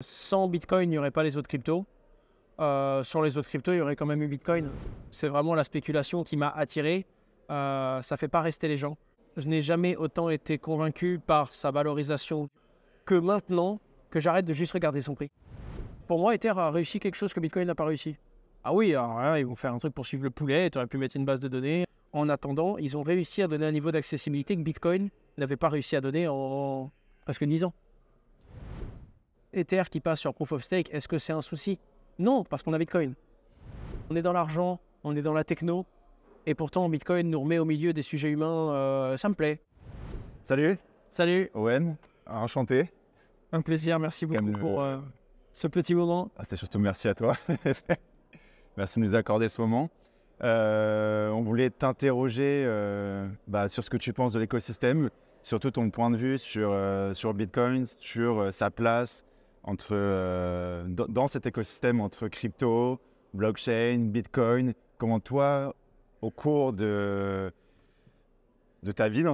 Sans Bitcoin, il n'y aurait pas les autres cryptos. Euh, sans les autres cryptos, il y aurait quand même eu Bitcoin. C'est vraiment la spéculation qui m'a attiré. Euh, ça ne fait pas rester les gens. Je n'ai jamais autant été convaincu par sa valorisation que maintenant que j'arrête de juste regarder son prix. Pour moi, Ether a réussi quelque chose que Bitcoin n'a pas réussi. Ah oui, ah ils vont faire un truc pour suivre le poulet, tu aurais pu mettre une base de données. En attendant, ils ont réussi à donner un niveau d'accessibilité que Bitcoin n'avait pas réussi à donner en presque 10 ans. Ether qui passe sur Proof of Stake, est-ce que c'est un souci Non, parce qu'on a Bitcoin. On est dans l'argent, on est dans la techno, et pourtant Bitcoin nous remet au milieu des sujets humains, euh, ça me plaît. Salut Salut Owen, enchanté. Un plaisir, merci beaucoup pour euh, ce petit moment. Ah, c'est surtout merci à toi. merci de nous accorder ce moment. Euh, on voulait t'interroger bah, sur ce que tu penses de l'écosystème, surtout ton point de vue sur Bitcoin, sur sa place, entre, euh, dans cet écosystème entre crypto, blockchain, bitcoin, comment toi, au cours de, de ta vie dans,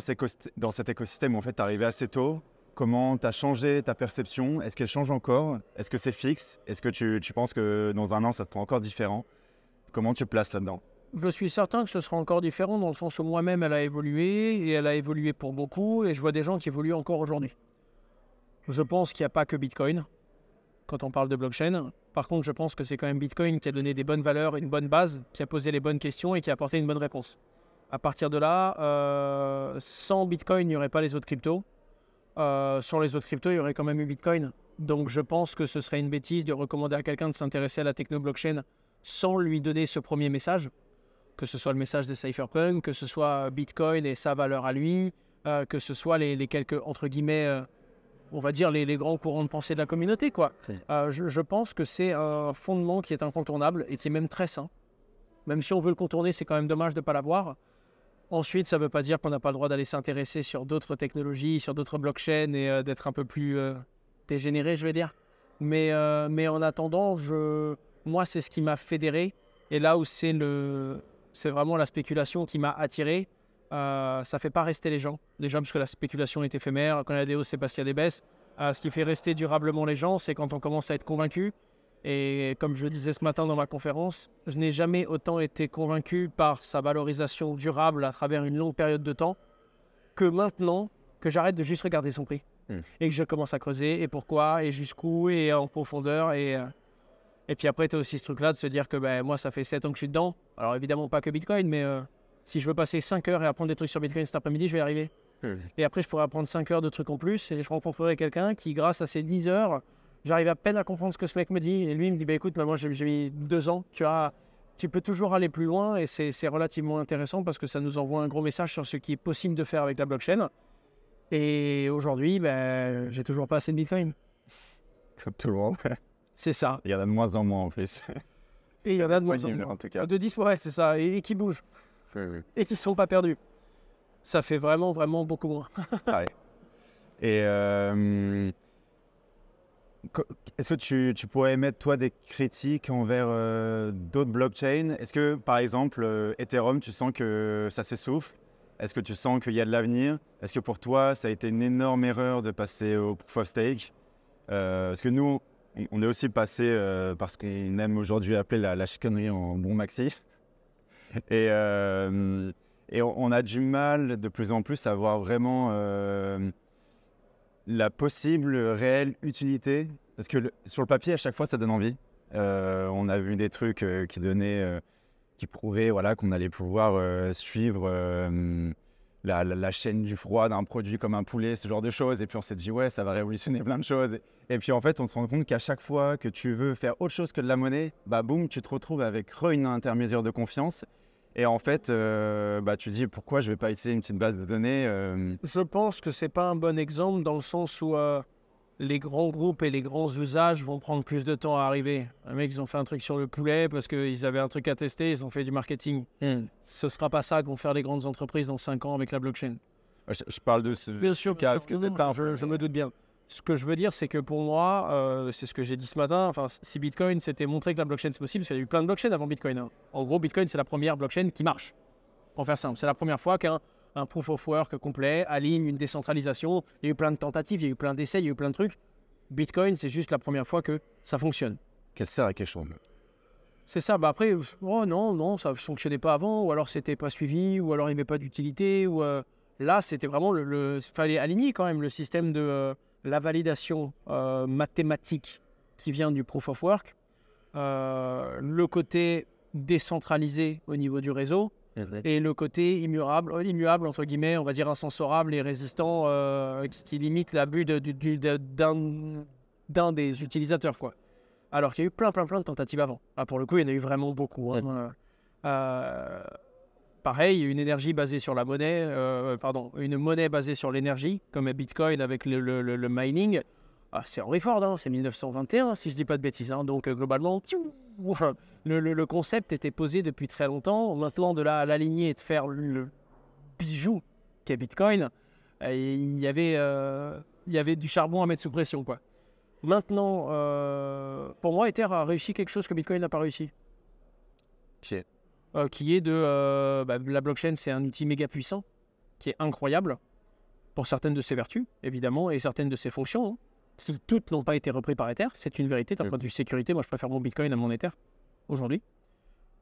dans cet écosystème, en fait, tu arrivé assez tôt, comment tu as changé ta perception Est-ce qu'elle change encore Est-ce que c'est fixe Est-ce que tu, tu, penses que dans un an, ça sera encore différent Comment tu places là-dedans je suis certain que ce sera encore différent dans le sens où moi-même elle a évolué et elle a évolué pour beaucoup et je vois des gens qui évoluent encore aujourd'hui. Je pense qu'il n'y a pas que Bitcoin quand on parle de blockchain. Par contre, je pense que c'est quand même Bitcoin qui a donné des bonnes valeurs, une bonne base, qui a posé les bonnes questions et qui a apporté une bonne réponse. À partir de là, euh, sans Bitcoin, il n'y aurait pas les autres cryptos. Euh, sans les autres cryptos, il y aurait quand même eu Bitcoin. Donc je pense que ce serait une bêtise de recommander à quelqu'un de s'intéresser à la techno-blockchain sans lui donner ce premier message, que ce soit le message des cypherpunk, que ce soit Bitcoin et sa valeur à lui, euh, que ce soit les, les quelques, entre guillemets, on va dire, les, grands courants de pensée de la communauté. Quoi. Euh, je, pense que c'est un fondement qui est incontournable et qui est même très sain. Même si on veut le contourner, c'est quand même dommage de ne pas l'avoir. Ensuite, ça ne veut pas dire qu'on n'a pas le droit d'aller s'intéresser sur d'autres technologies, sur d'autres blockchains et euh, d'être un peu plus euh, dégénéré, je vais dire. Mais, mais en attendant, je... moi, c'est ce qui m'a fédéré. Et là où c'est le... vraiment la spéculation qui m'a attiré, euh, ça fait pas rester les gens, déjà parce que la spéculation est éphémère, quand il y a des hausses, c'est parce qu'il des baisses. ce qui fait rester durablement les gens, c'est quand on commence à être convaincu. Et comme je le disais ce matin dans ma conférence, je n'ai jamais autant été convaincu par sa valorisation durable à travers une longue période de temps que maintenant que j'arrête de juste regarder son prix hmm. et que je commence à creuser et pourquoi et jusqu'où et en profondeur. Et, euh, et puis après, tu as aussi ce truc-là de se dire que ben, moi, ça fait 7 ans que je suis dedans. Alors évidemment, pas que Bitcoin, mais... Euh, si je veux passer 5 heures et apprendre des trucs sur Bitcoin cet après-midi, je vais y arriver. Hmm. Et après, je pourrais apprendre 5 heures de trucs en plus et je rencontrerai quelqu'un qui, grâce à ces 10 heures, j'arrive à peine à comprendre ce que ce mec me dit. Et lui, il me dit bah, écoute, moi, j'ai mis 2 ans, tu as tu peux toujours aller plus loin et c'est relativement intéressant parce que ça nous envoie un gros message sur ce qui est possible de faire avec la blockchain. Et aujourd'hui, ben, j'ai toujours pas assez de Bitcoin. Comme tout le monde. C'est ça. Il y en a de moins en moins en plus. Et il y en a de moins en moins. De 10, ouais, c'est ça. et qui bouge et qui ne sont pas perdus. Ça fait vraiment, vraiment beaucoup moins. Ah et euh, est-ce que tu, pourrais émettre, toi, des critiques envers euh, d'autres blockchains Est-ce que, par exemple, euh, Ethereum, tu sens que ça s'essouffle Est-ce que tu sens qu'il y a de l'avenir Est-ce que pour toi, ça a été une énorme erreur de passer au proof of stake Parce que nous, on est aussi passé par ce qu'on aime aujourd'hui appeler la, la chicanerie en bon maxi. Et, euh, on a du mal de plus en plus à voir vraiment euh, la possible réelle utilité. Parce que sur le papier, à chaque fois, ça donne envie. Euh, on a vu des trucs qui donnaient, qui prouvaient voilà, qu'on allait pouvoir suivre. La, chaîne du froid d'un produit comme un poulet, ce genre de choses. Et puis on s'est dit, ouais, ça va révolutionner plein de choses. Et, puis en fait, on se rend compte qu'à chaque fois que tu veux faire autre chose que de la monnaie, bah boum, tu te retrouves avec une intermédiaire de confiance et en fait, euh, bah, tu dis pourquoi je ne vais pas utiliser une petite base de données euh? Je pense que ce n'est pas un bon exemple dans le sens où euh, les grands groupes et les grands usages vont prendre plus de temps à arriver. Un mec, ils ont fait un truc sur le poulet parce qu'ils avaient un truc à tester, ils ont fait du marketing. Hmm. Ce ne sera pas ça que vont faire les grandes entreprises dans 5 ans avec la blockchain. Je, parle de ce bien sûr, je me doute bien ce que je veux dire, c'est que pour moi, euh, c'est ce que j'ai dit ce matin, enfin, si Bitcoin, s'était montré que la blockchain, c'est possible, parce qu'il y a eu plein de blockchains avant Bitcoin. Hein. En gros, Bitcoin, c'est la première blockchain qui marche. Pour faire simple, c'est la première fois qu'un un proof of work complet aligne une décentralisation. Il y a eu plein de tentatives, il y a eu plein d'essais, il y a eu plein de trucs. Bitcoin, c'est juste la première fois que ça fonctionne. Qu'elle sert à quelque chose. C'est ça. Bah après, oh non, non, ça ne fonctionnait pas avant, ou alors c'était pas suivi, ou alors il n'y avait pas d'utilité, ou euh, là, c'était vraiment le, fallait aligner quand même le système de euh, la validation euh, mathématique qui vient du proof of work, euh, le côté décentralisé au niveau du réseau et le côté immuable, euh, immuable entre guillemets, on va dire insensorable et résistant qui limite l'abus d'un des utilisateurs. Quoi. Alors qu'il y a eu plein, plein, plein de tentatives avant. Ah, pour le coup, il y en a eu vraiment beaucoup. Hein pareil, une énergie basée sur la monnaie, euh, pardon, une monnaie basée sur l'énergie, comme Bitcoin avec le, mining. Ah, c'est Henry Ford, hein, c'est 1921, si je ne dis pas de bêtises. Hein, donc, euh, globalement, le, concept était posé depuis très longtemps. Maintenant, de la, l'aligner et de faire le bijou qu'est Bitcoin, euh, il y avait, il y avait du charbon à mettre sous pression. quoi. Maintenant, pour moi, Ether a réussi quelque chose que Bitcoin n'a pas réussi. Shit. Euh, qui est de euh, bah, la blockchain, c'est un outil méga puissant, qui est incroyable pour certaines de ses vertus, évidemment, et certaines de ses fonctions. Hein. Si toutes n'ont pas été reprises par Ether, c'est une vérité d'un point de vue sécurité. Moi, je préfère mon Bitcoin à mon Ether aujourd'hui.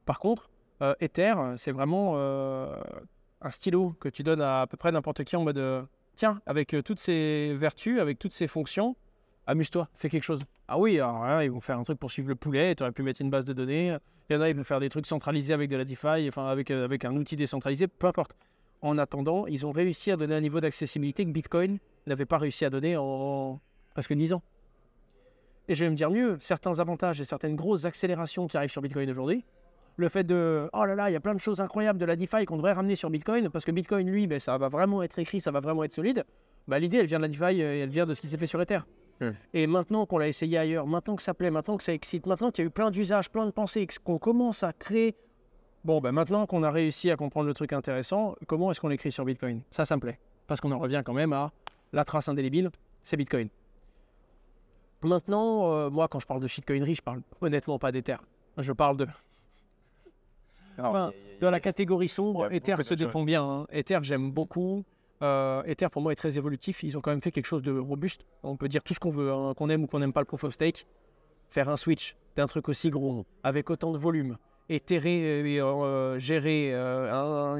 Par contre, euh, Ether, c'est vraiment un stylo que tu donnes à à peu près n'importe qui en mode tiens, avec toutes ses vertus, avec toutes ses fonctions, amuse-toi, fais quelque chose. Ah oui, hein, ils vont faire un truc pour suivre le poulet, tu aurais pu mettre une base de données. Il y en a, ils vont faire des trucs centralisés avec de la DeFi, enfin avec, euh, avec un outil décentralisé, peu importe. En attendant, ils ont réussi à donner un niveau d'accessibilité que Bitcoin n'avait pas réussi à donner en presque 10 ans. Et je vais me dire mieux, certains avantages et certaines grosses accélérations qui arrivent sur Bitcoin aujourd'hui, le fait de oh là là, il y a plein de choses incroyables de la DeFi qu'on devrait ramener sur Bitcoin, parce que Bitcoin, lui, ben, ça va vraiment être écrit, ça va vraiment être solide, bah, l'idée, elle vient de la DeFi, elle vient de ce qui s'est fait sur Ether. Hum. Et maintenant qu'on l'a essayé ailleurs, maintenant que ça plaît, maintenant que ça excite, maintenant qu'il y a eu plein d'usages, plein de pensées, qu'on commence à créer. Bon, ben maintenant qu'on a réussi à comprendre le truc intéressant, comment est-ce qu'on écrit sur Bitcoin Ça, ça me plaît. Parce qu'on en revient quand même à la trace indélébile, c'est Bitcoin. Maintenant, euh, moi, quand je parle de shitcoinerie, je parle honnêtement pas d'Ether. Je parle de. enfin, dans la catégorie sombre, Ether se défend bien. Hein. Ether, j'aime beaucoup. Euh, Ether pour moi est très évolutif. Ils ont quand même fait quelque chose de robuste. On peut dire tout ce qu'on veut, hein, qu'on aime ou qu'on n'aime pas le proof of stake. Faire un switch d'un truc aussi gros, avec autant de volume, et euh, gérer euh,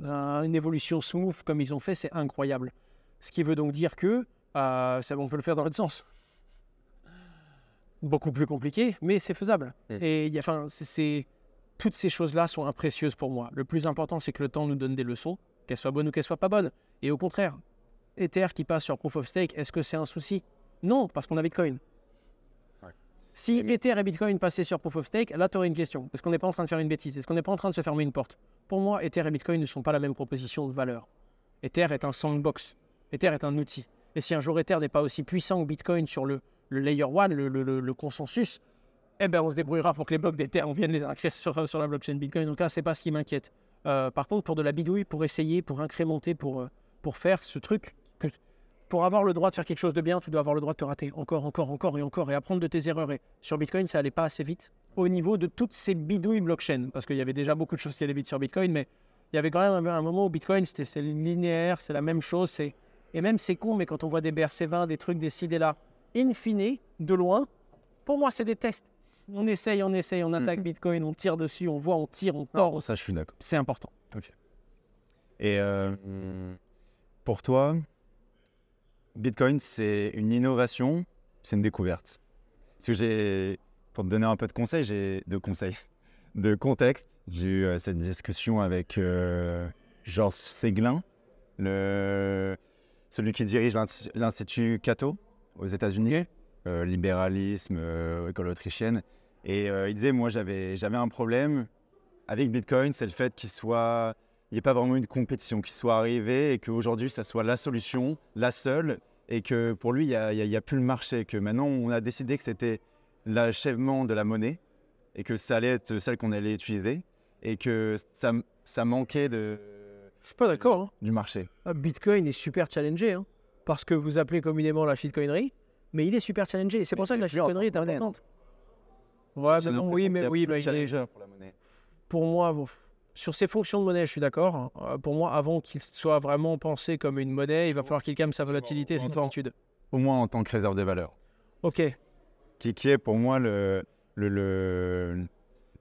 une, évolution smooth comme ils ont fait, c'est incroyable. Ce qui veut donc dire que ça, on peut le faire dans l'autre sens. Beaucoup plus compliqué, mais c'est faisable. Mm. Et enfin toutes ces choses-là sont imprécieuses pour moi. Le plus important, c'est que le temps nous donne des leçons qu'elle soit bonne ou qu'elle soit pas bonne. Et au contraire, Ether qui passe sur Proof of Stake, est-ce que c'est un souci Non, parce qu'on a Bitcoin. Si Ether et Bitcoin passaient sur Proof of Stake, là, tu aurais une question. Est-ce qu'on n'est pas en train de faire une bêtise Est-ce qu'on n'est pas en train de se fermer une porte Pour moi, Ether et Bitcoin ne sont pas la même proposition de valeur. Ether est un sandbox. Ether est un outil. Et si un jour Ether n'est pas aussi puissant que Bitcoin sur le, layer 1, le, consensus, eh ben on se débrouillera pour que les blocs d'Ether, on vienne les inscrire sur, la blockchain Bitcoin. Donc là, c'est pas ce qui m'inquiète. Euh, par contre, pour de la bidouille, pour essayer, pour incrémenter, pour, euh, pour faire ce truc, pour avoir le droit de faire quelque chose de bien, tu dois avoir le droit de te rater encore, encore, encore et encore et apprendre de tes erreurs. Et sur Bitcoin, ça allait pas assez vite au niveau de toutes ces bidouilles blockchain, parce qu'il y avait déjà beaucoup de choses qui allaient vite sur Bitcoin, mais il y avait quand même un, moment où Bitcoin, c'était linéaire, c'est la même chose, c'est et même c'est con, mais quand on voit des BRC20, des trucs décidés là, in fine, de loin, pour moi, c'est des tests. On essaye, on essaye, on attaque Bitcoin, on tire dessus, on voit, on tire, on tord. ça, je suis d'accord. C'est important. Et euh, pour toi, Bitcoin, c'est une innovation, c'est une découverte. Parce que j'ai, pour te donner un peu de conseils, j'ai deux conseils, de contexte. J'ai eu euh, cette discussion avec euh, Georges Séglin, le, celui qui dirige l'Institut Cato aux États-Unis. Euh, libéralisme, euh, école autrichienne. Et euh, il disait, moi j'avais un problème avec Bitcoin, c'est le fait qu'il soit... Il n'y ait pas vraiment une compétition qui soit arrivée et qu'aujourd'hui, ça soit la solution, la seule, et que pour lui, il n'y a, a, plus le marché, que maintenant, on a décidé que c'était l'achèvement de la monnaie et que ça allait être celle qu'on allait utiliser et que ça, ça manquait de. Je suis pas d'accord. Hein. Du marché. Ah, Bitcoin est super challengé hein, parce que vous appelez communément la shitcoinerie mais il est super challengé. c'est pour ça que la chicanerie est importante. Ouais, oui, mais oui, déjà. Pour, moi, sur ses fonctions de monnaie, je suis d'accord. Hein. Euh, pour moi, avant qu'il soit vraiment pensé comme une monnaie, il va falloir qu'il calme sa volatilité, son amplitude. Au moins en tant que réserve de valeur. Ok. Qui, est pour moi le, le,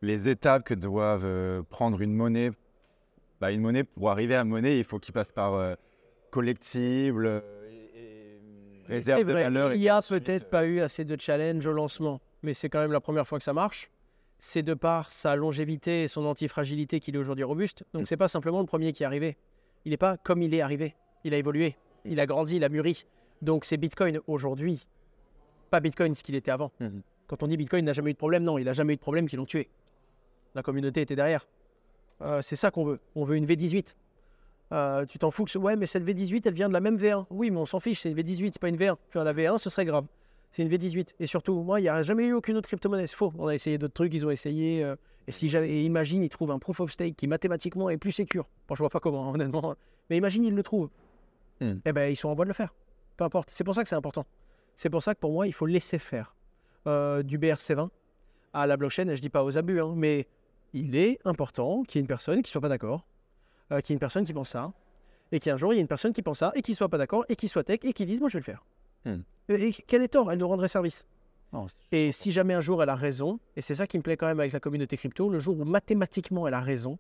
les étapes que doivent euh, prendre une monnaie. Bah, une monnaie, pour arriver à monnaie, il faut qu'il passe par euh, collectible, c'est vrai. Il n'y a peut-être pas eu assez de challenge au lancement, mais c'est quand même la première fois que ça marche. C'est de par sa longévité et son fragilité qu'il est aujourd'hui robuste. Donc, c'est pas simplement le premier qui est arrivé. Il n'est pas comme il est arrivé. Il a évolué, il a grandi, il a mûri. Donc, c'est Bitcoin aujourd'hui, pas Bitcoin ce qu'il était avant. Mhm. Quand on dit Bitcoin n'a jamais eu de problème, non, il n'a jamais eu de problème qui l'ont tué. La communauté était derrière. Euh, c'est ça qu'on veut. On veut une V18. Euh, tu t'en fous que ouais, mais cette V18, elle vient de la même V1. Oui, mais on s'en fiche, c'est une V18, c'est pas une V1. la V1, ce serait grave. C'est une V18. Et surtout, moi, il n'y a jamais eu aucune autre crypto-monnaie. C'est faux. On a essayé d'autres trucs, ils ont essayé. Euh, et si imagine, ils trouvent un proof of stake qui mathématiquement est plus sécure. Bon, je vois pas comment, honnêtement. Mais imagine, ils le trouvent. et hmm. Eh ben, ils sont en voie de le faire. Peu importe. C'est pour ça que c'est important. C'est pour ça que pour moi, il faut laisser faire euh, du BRC20 à la blockchain. Et je dis pas aux abus, hein, mais il est important qu'il y ait une personne qui soit pas d'accord euh, qu'il y ait une personne qui pense ça, et qu'un jour, il y ait une personne qui pense ça, et qui soit pas d'accord, et qui soit tech, et qui dise, moi, je vais le faire. Hmm. Et, qu'elle est tort Elle nous rendrait service. et si jamais un jour elle a raison, et c'est ça qui me plaît quand même avec la communauté crypto, le jour où mathématiquement elle a raison,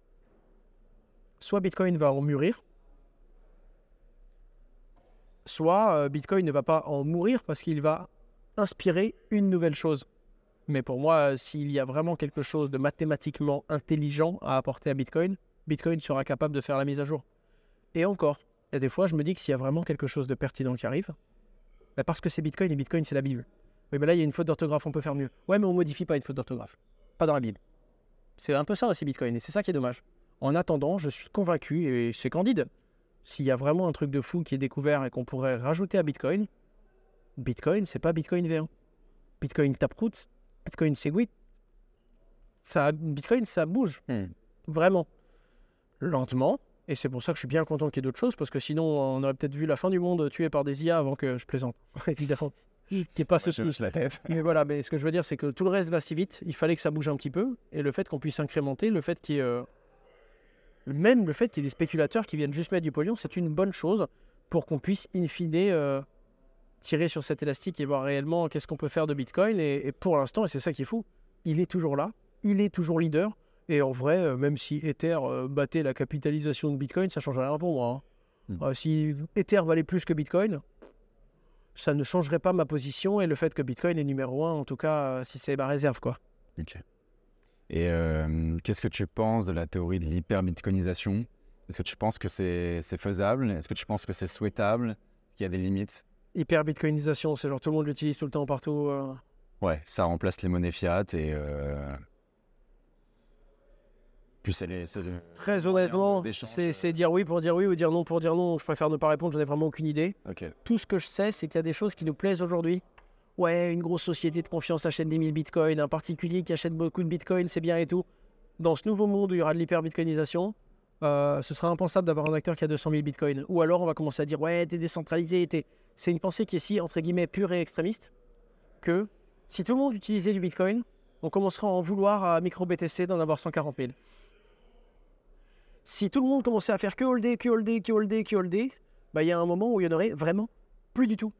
soit Bitcoin va en mûrir, soit euh, Bitcoin ne va pas en mourir parce qu'il va inspirer une nouvelle chose. Mais pour moi, euh, s'il y a vraiment quelque chose de mathématiquement intelligent à apporter à Bitcoin, Bitcoin sera capable de faire la mise à jour. Et encore, il y a des fois, je me dis que s'il y a vraiment quelque chose de pertinent qui arrive, bah, parce que c'est Bitcoin et Bitcoin, c'est la Bible. Oui, mais là, il y a une faute d'orthographe, on peut faire mieux. Ouais, mais on modifie pas une faute d'orthographe. Pas dans la Bible. C'est un peu ça aussi Bitcoin, et c'est ça qui est dommage. En attendant, je suis convaincu, et c'est candide, s'il y a vraiment un truc de fou qui est découvert et qu'on pourrait rajouter à Bitcoin, Bitcoin, c'est pas Bitcoin V1. Bitcoin Taproot, Bitcoin Segwit, ça, Bitcoin, ça bouge. Hmm. Vraiment lentement. Et c'est pour ça que je suis bien content qu'il y ait d'autres choses, parce que sinon, on aurait peut-être vu la fin du monde tuée par des IA avant que je plaisante, évidemment. Qui est pas ce la Mais voilà, mais ce que je veux dire, c'est que tout le reste va si vite, il fallait que ça bouge un petit peu. Et le fait qu'on puisse incrémenter, le fait qu'il y ait. Euh, même le fait qu'il y ait des spéculateurs qui viennent juste mettre du pognon, c'est une bonne chose pour qu'on puisse, in fine, euh, tirer sur cet élastique et voir réellement qu'est-ce qu'on peut faire de Bitcoin. et pour l'instant, et c'est ça qui est fou, il est toujours là, il est toujours leader. Et en vrai, euh, même si Ether euh, battait la capitalisation de Bitcoin, ça change rien pour moi. Hein. Hmm. Euh, si Ether valait plus que Bitcoin, ça ne changerait pas ma position et le fait que Bitcoin est numéro un, en tout cas, si c'est ma réserve. quoi. Et qu'est-ce que tu penses de la théorie de l'hyper-bitcoinisation Est-ce que tu penses que c'est faisable Est-ce que tu penses que c'est souhaitable Qu'il y a des limites Hyper-bitcoinisation, c'est genre tout le monde l'utilise tout le temps partout. Ouais, ça remplace les monnaies fiat et. Puis c'est Très honnêtement, euh. c'est dire oui pour dire oui ou dire non pour dire non. Je préfère ne pas répondre, j'en ai vraiment aucune idée. Tout ce que je sais, c'est qu'il y a des choses qui nous plaisent aujourd'hui. Ouais, une grosse société de confiance achète des 1000 bitcoins, un particulier qui achète beaucoup de bitcoins, c'est bien et tout. Dans ce nouveau monde où il y aura de l'hyper-bitcoinisation, euh, ce sera impensable d'avoir un acteur qui a 200 000 bitcoins. Ou alors on va commencer à dire ouais, t'es décentralisé, t'es. C'est une pensée qui est si, entre guillemets, pure et extrémiste que si tout le monde utilisait du bitcoin, on commencerait à en vouloir à micro-BTC d'en avoir 140 000 si tout le monde commençait à faire que holder, que holder, que holder, que holder, bah, il y a un moment où il n'y en aurait vraiment plus du tout.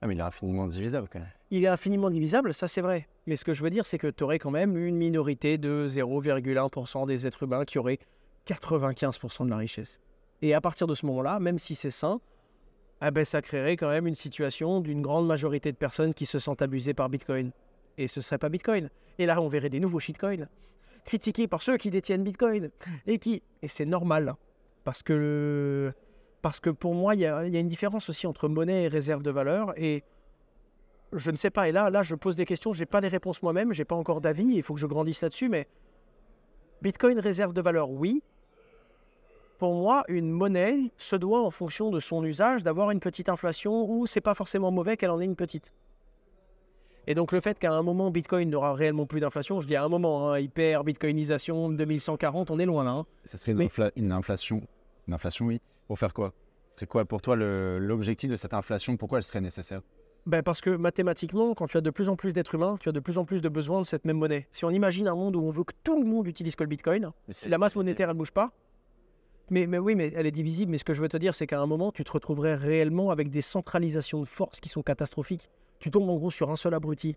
Ah, mais il est infiniment divisible. quand même. Il est infiniment divisable, ça c'est vrai. Mais ce que je veux dire, c'est que tu aurais quand même une minorité de 0,1% des êtres humains qui auraient 95% de la richesse. Et à partir de ce moment-là, même si c'est sain, ah ben, ça créerait quand même une situation d'une grande majorité de personnes qui se sentent abusées par Bitcoin. Et ce serait pas Bitcoin. Et là, on verrait des nouveaux shitcoins critiqué par ceux qui détiennent Bitcoin et qui, et c'est normal, hein, parce que, parce que pour moi, il y, a une différence aussi entre monnaie et réserve de valeur. Et je ne sais pas, et là, là je pose des questions, je n'ai pas les réponses moi-même, je n'ai pas encore d'avis, il faut que je grandisse là-dessus, mais Bitcoin réserve de valeur, oui. Pour moi, une monnaie se doit, en fonction de son usage, d'avoir une petite inflation ou c'est pas forcément mauvais qu'elle en ait une petite. Et donc le fait qu'à un moment Bitcoin n'aura réellement plus d'inflation, je dis à un moment hein, hyper Bitcoinisation 2140, on est loin là. Hein. Ça serait une, inflation, une inflation oui. Pour faire quoi Ce serait quoi pour toi l'objectif de cette inflation Pourquoi elle serait nécessaire ben parce que mathématiquement, quand tu as de plus en plus d'êtres humains, tu as de plus en plus de besoins de cette même monnaie. Si on imagine un monde où on veut que tout le monde utilise que le Bitcoin, la masse monétaire, elle ne bouge pas, mais, mais, oui, mais elle est divisible. Mais ce que je veux te dire, c'est qu'à un moment, tu te retrouverais réellement avec des centralisations de forces qui sont catastrophiques tu tombes en gros sur un seul abruti,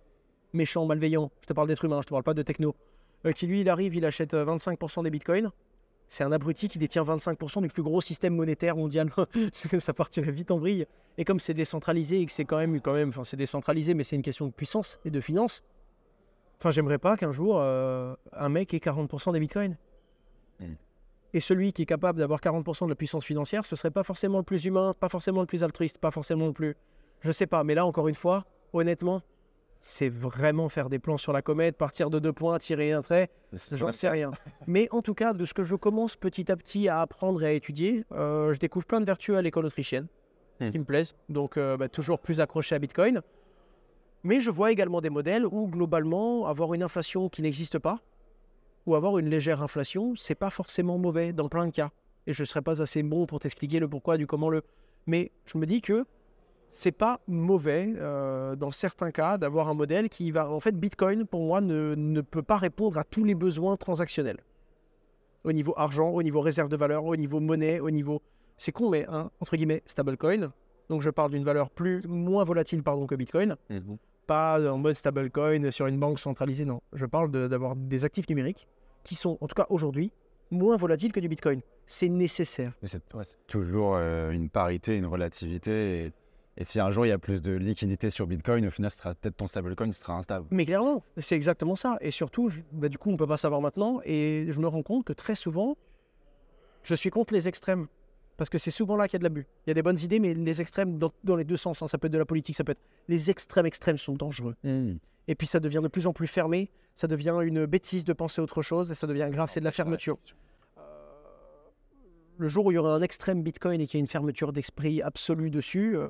méchant, malveillant, je te parle d'être humain, je te parle pas de techno, euh, qui lui, il arrive, il achète 25% euh, des bitcoins. C'est un abruti qui détient 25% du plus gros système monétaire mondial. ça partirait vite en brille, Et comme c'est décentralisé et que c'est quand même, quand même, enfin c'est décentralisé, mais c'est une question de puissance et de finance. Enfin, j'aimerais pas qu'un jour euh, un mec ait 40% des bitcoins. Hmm. Et celui qui est capable d'avoir 40% de la puissance financière, ce serait pas forcément le plus humain, pas forcément le plus altruiste, pas forcément le plus je sais pas, mais là, encore une fois, honnêtement, c'est vraiment faire des plans sur la comète, partir de deux points, tirer un trait, j'en sais rien. Mais en tout cas, de ce que je commence petit à petit à apprendre et à étudier, euh, je découvre plein de vertus à l'école autrichienne hmm. qui me plaisent, donc euh, bah, toujours plus accroché à Bitcoin. Mais je vois également des modèles où globalement, avoir une inflation qui n'existe pas, ou avoir une légère inflation, c'est pas forcément mauvais dans plein de cas. Et je ne serais pas assez bon pour t'expliquer le pourquoi du comment le. Mais je me dis que c'est pas mauvais euh, dans certains cas d'avoir un modèle qui va. En fait, Bitcoin, pour moi, ne, ne, peut pas répondre à tous les besoins transactionnels. Au niveau argent, au niveau réserve de valeur, au niveau monnaie, au niveau. C'est con, mais hein, entre guillemets, stablecoin. Donc je parle d'une valeur plus, moins volatile pardon, que Bitcoin. Mhm. Pas en mode stablecoin sur une banque centralisée, non. Je parle d'avoir des actifs numériques qui sont, en tout cas aujourd'hui, moins volatiles que du Bitcoin. C'est nécessaire. Mais c'est toujours euh, une parité, une relativité. Et si un jour il y a plus de liquidité sur Bitcoin, au final, ce sera peut-être ton stablecoin sera instable. Mais clairement, c'est exactement ça. Et surtout, bah, du coup, on ne peut pas savoir maintenant. Et je me rends compte que très souvent, je suis contre les extrêmes. Parce que c'est souvent là qu'il y a de l'abus. Il y a des bonnes idées, mais les extrêmes dans, les deux sens. Hein. ça peut être de la politique, ça peut être. Les extrêmes extrêmes sont dangereux. Mmh. Et puis ça devient de plus en plus fermé. Ça devient une bêtise de penser autre chose. Et ça devient grave, c'est de la fermeture. Euh, le jour où il y aura un extrême Bitcoin et qu'il y a une fermeture d'esprit absolue dessus. Euh,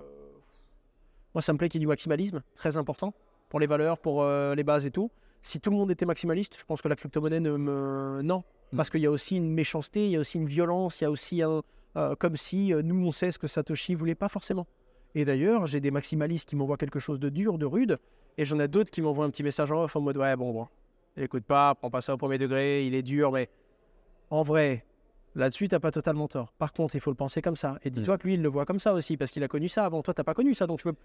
moi, ça me plaît qu'il y ait du maximalisme, très important, pour les valeurs, pour euh, les bases et tout. Si tout le monde était maximaliste, je pense que la crypto-monnaie ne me. Non, mm. parce qu'il y a aussi une méchanceté, il y a aussi une violence, il y a aussi un. Euh, comme si euh, nous, on sait ce que Satoshi voulait pas forcément. Et d'ailleurs, j'ai des maximalistes qui m'envoient quelque chose de dur, de rude, et j'en ai d'autres qui m'envoient un petit message en off en mode Ouais, bon, bon, écoute pas, prends pas ça au premier degré, il est dur, mais en vrai, Là-dessus, t'as pas totalement tort. Par contre, il faut le penser comme ça. Et dis-toi mm. que lui, il le voit comme ça aussi, parce qu'il a connu ça avant. Toi, t'as pas connu ça, donc tu peux.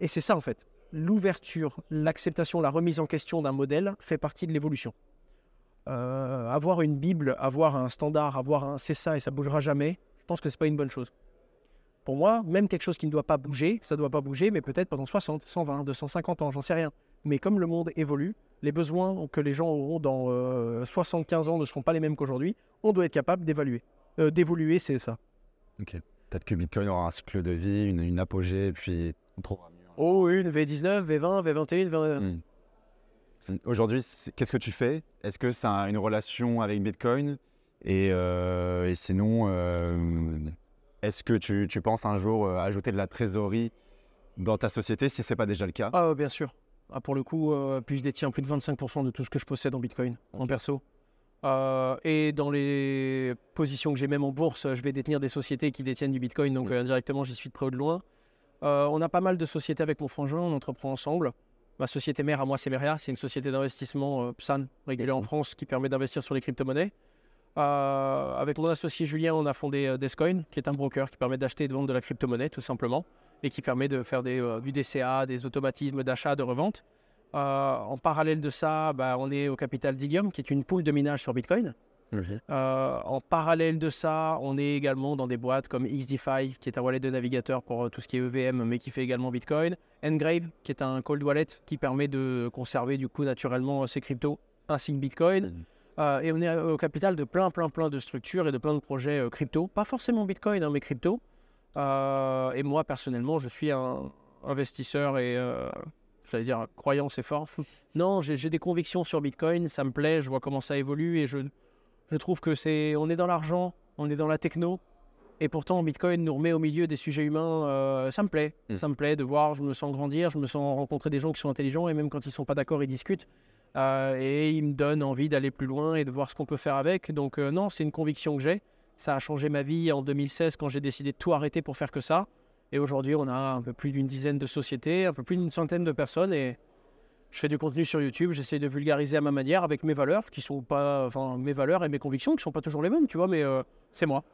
Et c'est ça en fait. L'ouverture, l'acceptation, la remise en question d'un modèle fait partie de l'évolution. Euh, avoir une Bible, avoir un standard, avoir un c'est ça et ça bougera jamais, je pense que c'est pas une bonne chose. Pour moi, même quelque chose qui ne doit pas bouger, ça ne doit pas bouger, mais peut-être pendant 60, 120, 250 ans, j'en sais rien. Mais comme le monde évolue, les besoins que les gens auront dans 75 euh, ans ne seront pas les mêmes qu'aujourd'hui, on doit être capable d'évaluer. Euh, d'évoluer, c'est ça. Ok. Peut-être que Bitcoin aura un cycle de vie, une, une apogée, puis on trouvera Oh une V19, V20, V21, v 22 hmm. Aujourd'hui, qu'est-ce que tu fais Est-ce que ça a une relation avec Bitcoin et, euh, sinon, euh, est-ce que tu, penses un jour euh, ajouter de la trésorerie dans ta société si ce n'est pas déjà le cas Ah, oh, bien sûr. Ah, pour le coup, puis je détiens plus de 25% de tout ce que je possède en Bitcoin, en perso. et dans les positions que j'ai même en bourse, je vais détenir des sociétés qui détiennent du Bitcoin, donc directement, j'y suis de près ou de loin. Euh, on a pas mal de sociétés avec mon frangin, on entreprend ensemble. Ma société mère à moi, c'est Meria, c'est une société d'investissement euh, PSAN régulée en France qui permet d'investir sur les crypto-monnaies. Euh, avec mon associé Julien, on a fondé Descoin, qui est un broker qui permet d'acheter et de vendre de la crypto-monnaie, tout simplement, et qui permet de faire des, du DCA, des automatismes d'achat, de revente. en parallèle de ça, bah, on est au capital Digium, qui est une poule de minage sur Bitcoin. Mhm. Euh, en parallèle de ça, on est également dans des boîtes comme XDeFi, qui est un wallet de navigateur pour euh, tout ce qui est EVM, mais qui fait également Bitcoin. Engrave, qui est un cold wallet qui permet de conserver du coup naturellement euh, ses cryptos, ainsi que Bitcoin. Mhm. et on est au capital de plein, plein, plein de structures et de plein de projets crypto. Pas forcément Bitcoin, hein, mais crypto. et moi, personnellement, je suis un investisseur et ça veut dire croyant, c'est fort. non, j'ai des convictions sur Bitcoin, ça me plaît, je vois comment ça évolue et je je trouve que c'est, on est dans l'argent, on est dans la techno, et pourtant Bitcoin nous remet au milieu des sujets humains. Euh, ça me plaît, mm. ça me plaît de voir. Je me sens grandir, je me sens rencontrer des gens qui sont intelligents, et même quand ils sont pas d'accord, ils discutent. Euh, et ils me donnent envie d'aller plus loin et de voir ce qu'on peut faire avec. Donc euh, non, c'est une conviction que j'ai. Ça a changé ma vie en 2016 quand j'ai décidé de tout arrêter pour faire que ça. Et aujourd'hui, on a un peu plus d'une dizaine de sociétés, un peu plus d'une centaine de personnes et je fais du contenu sur YouTube, j'essaie de vulgariser à ma manière avec mes valeurs qui sont pas, enfin mes valeurs et mes convictions qui sont pas toujours les mêmes, tu vois, mais euh, c'est moi.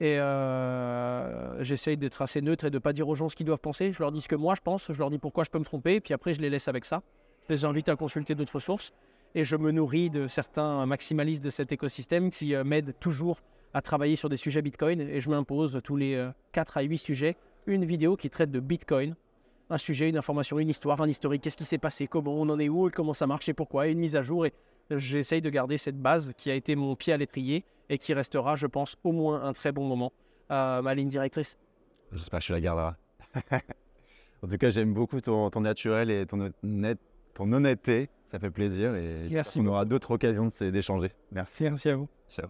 Et j'essaye euh, j'essaie d'être assez neutre et de pas dire aux gens ce qu'ils doivent penser. Je leur dis ce que moi je pense, je leur dis pourquoi je peux me tromper, et puis après je les laisse avec ça. Je les invite à consulter d'autres sources et je me nourris de certains maximalistes de cet écosystème qui euh, m'aident toujours à travailler sur des sujets Bitcoin et je m'impose tous les 4 à 8 sujets une vidéo qui traite de Bitcoin un sujet, une information, une histoire, un historique, qu'est-ce qui s'est passé, comment on en est où, comment ça marche et pourquoi, une mise à jour. Et j'essaye de garder cette base qui a été mon pied à l'étrier et qui restera, je pense, au moins un très bon moment, euh, ma ligne directrice. J'espère que tu la garderas. en tout cas, j'aime beaucoup ton, naturel et ton, ton honnêteté. Ça fait plaisir et Merci on aura d'autres occasions d'échanger. Merci. Merci à vous. Ciao.